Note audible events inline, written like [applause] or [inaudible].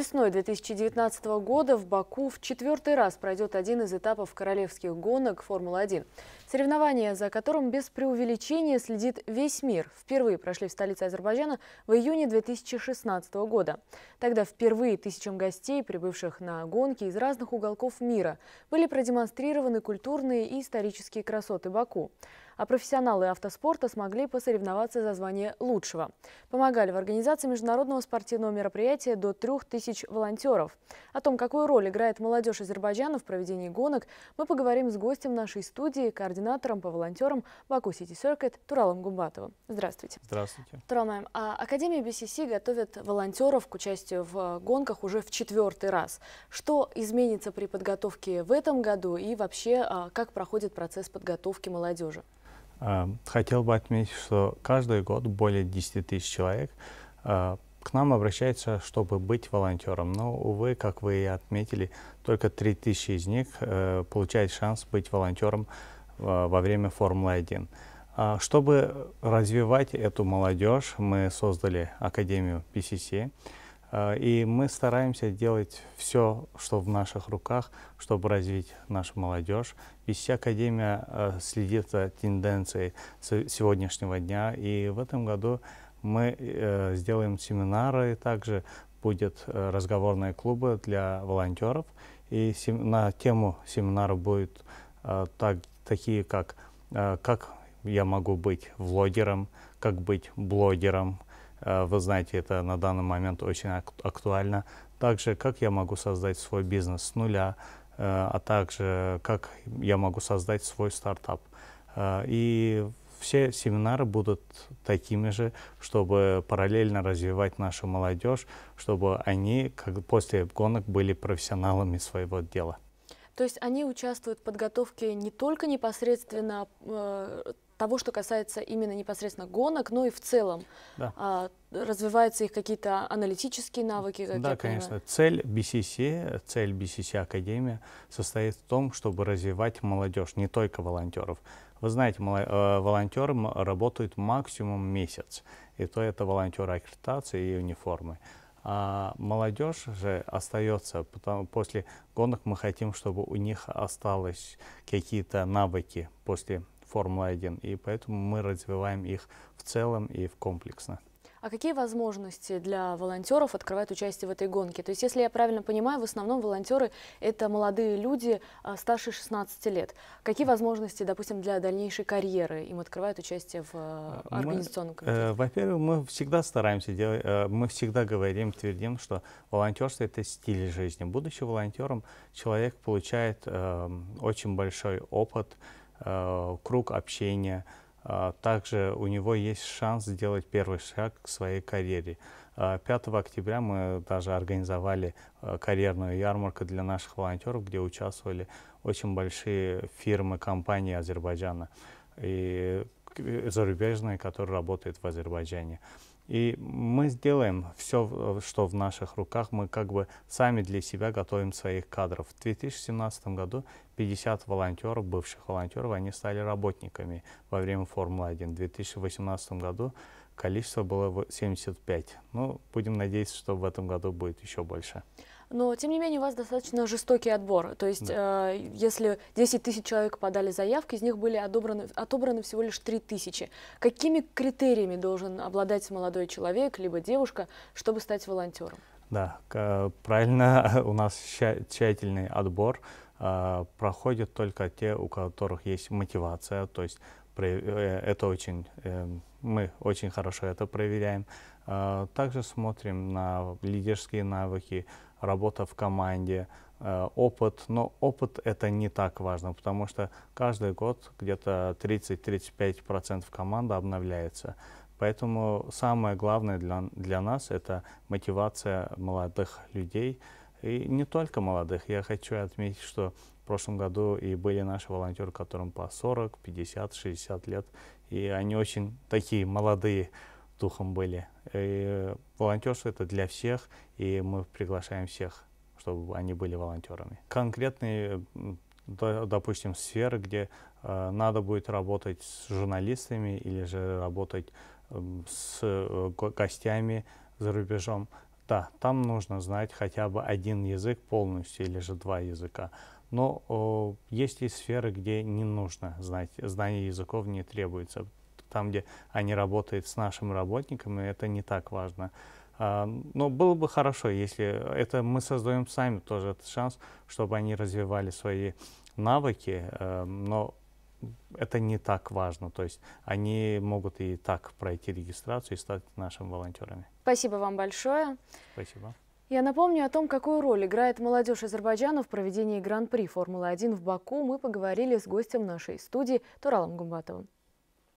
Весной 2019 года в Баку в четвертый раз пройдет один из этапов королевских гонок «Формула-1». Соревнования, за которым без преувеличения следит весь мир, впервые прошли в столице Азербайджана в июне 2016 года. Тогда впервые тысячам гостей, прибывших на гонки из разных уголков мира, были продемонстрированы культурные и исторические красоты Баку а профессионалы автоспорта смогли посоревноваться за звание лучшего. Помогали в организации международного спортивного мероприятия до 3000 тысяч волонтеров. О том, какую роль играет молодежь Азербайджана в проведении гонок, мы поговорим с гостем нашей студии, координатором по волонтерам Баку Сити Серкет Туралом Гумбатовым. Здравствуйте. Здравствуйте. Туралом, а Академия BCC готовит волонтеров к участию в гонках уже в четвертый раз. Что изменится при подготовке в этом году и вообще а, как проходит процесс подготовки молодежи? Эм, хотел бы отметить, что каждый год более 10 тысяч человек а, к нам обращаются, чтобы быть волонтером. Но, увы, как вы и отметили, только 3000 из них э, получают шанс быть волонтером э, во время Формулы-1. А, чтобы развивать эту молодежь, мы создали Академию PCC. Э, и мы стараемся делать все, что в наших руках, чтобы развить нашу молодежь. PCC Академия э, следит за тенденцией сегодняшнего дня. И в этом году мы э, сделаем семинары, также будет э, разговорные клубы для волонтеров. И сем на тему семинара будут э, так, такие, как э, «Как я могу быть влогером?», «Как быть блогером?», э, вы знаете, это на данный момент очень ак актуально. Также «Как я могу создать свой бизнес с нуля?», э, а также «Как я могу создать свой стартап?». Э, и все семинары будут такими же, чтобы параллельно развивать нашу молодежь, чтобы они как после гонок были профессионалами своего дела. То есть они участвуют в подготовке не только непосредственно э, того, что касается именно непосредственно гонок, но и в целом да. а, развиваются их какие-то аналитические навыки. Как да, конечно. Цель BCC, цель BCC Академия состоит в том, чтобы развивать молодежь, не только волонтеров. Вы знаете, э, волонтеры работают максимум месяц, и то это волонтеры аккредитации и униформы. А молодежь же остается, потому после гонок мы хотим, чтобы у них осталось какие-то навыки после Формулы-1, и поэтому мы развиваем их в целом и в комплексно. А какие возможности для волонтеров открывает участие в этой гонке? То есть, если я правильно понимаю, в основном волонтеры – это молодые люди а, старше 16 лет. Какие возможности, допустим, для дальнейшей карьеры им открывает участие в а, а, организационном э, комитете? Э, Во-первых, мы всегда стараемся делать, э, мы всегда говорим, твердим, что волонтерство – это стиль жизни. Будучи волонтером, человек получает э, очень большой опыт, э, круг общения – а, также у него есть шанс сделать первый шаг к своей карьере. 5 а, октября мы даже организовали а, карьерную ярмарку для наших волонтеров, где участвовали очень большие фирмы, компании Азербайджана и э, зарубежные, которые работают в Азербайджане. И мы сделаем все, э, что в наших руках. Мы как бы сами для себя готовим своих кадров. В 2017 году 50 волонтеров, бывших волонтеров, они стали работниками во время Формулы-1. В 2018 году количество было 75. Ну, будем надеяться, что в этом году будет еще больше. Но, тем не менее, у вас достаточно жестокий отбор. То есть, да. э, если 10 тысяч человек подали заявки, из них были отобраны, отобраны всего лишь 3 тысячи. Какими критериями должен обладать молодой человек, либо девушка, чтобы стать волонтером? Да, э, правильно, [laughs] у нас тщательный отбор. Э, проходят только те, у которых есть мотивация, то есть Э, это очень, эм, мы очень хорошо это проверяем. А, также смотрим на лидерские навыки, работа в команде, э, опыт. Но опыт это не так важно, потому что каждый год где-то 30-35% команды обновляется. Поэтому самое главное для, для нас это мотивация молодых людей. И не только молодых. Я хочу отметить, что прошлом году и были наши волонтеры, которым по 40, 50, 60 лет. И они очень такие молодые духом были. И волонтерство это для всех, и мы приглашаем всех, чтобы они были волонтерами. Конкретные, допустим, сферы, где э, надо будет работать с журналистами или же работать с э, гостями за рубежом, да, там нужно знать хотя бы один язык полностью или же два языка. Но э, есть и сферы, где не нужно знать, знание языков не требуется. Там, где они работают с нашим работником, и это не так важно. Э, но было бы хорошо, если это мы создаем сами тоже этот шанс, чтобы они развивали свои навыки, э, но это не так важно. То есть они могут и так пройти регистрацию и стать нашими волонтерами. Спасибо вам большое. Спасибо. Я напомню о том, какую роль играет молодежь Азербайджана в проведении Гран-при Формулы-1 в Баку, мы поговорили с гостем нашей студии Туралом Гумбатовым.